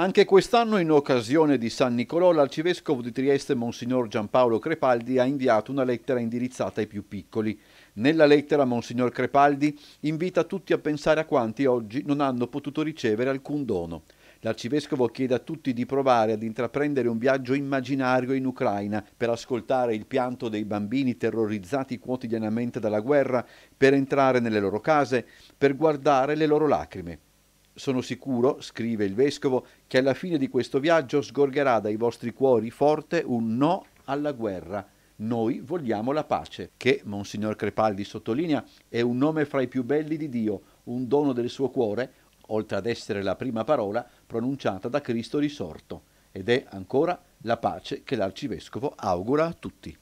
Anche quest'anno, in occasione di San Nicolò, l'arcivescovo di Trieste, Monsignor Giampaolo Crepaldi, ha inviato una lettera indirizzata ai più piccoli. Nella lettera, Monsignor Crepaldi invita tutti a pensare a quanti oggi non hanno potuto ricevere alcun dono. L'arcivescovo chiede a tutti di provare ad intraprendere un viaggio immaginario in Ucraina per ascoltare il pianto dei bambini terrorizzati quotidianamente dalla guerra, per entrare nelle loro case, per guardare le loro lacrime. Sono sicuro, scrive il vescovo, che alla fine di questo viaggio sgorgerà dai vostri cuori forte un no alla guerra. Noi vogliamo la pace, che, Monsignor Crepaldi sottolinea, è un nome fra i più belli di Dio, un dono del suo cuore, oltre ad essere la prima parola pronunciata da Cristo risorto. Ed è ancora la pace che l'arcivescovo augura a tutti.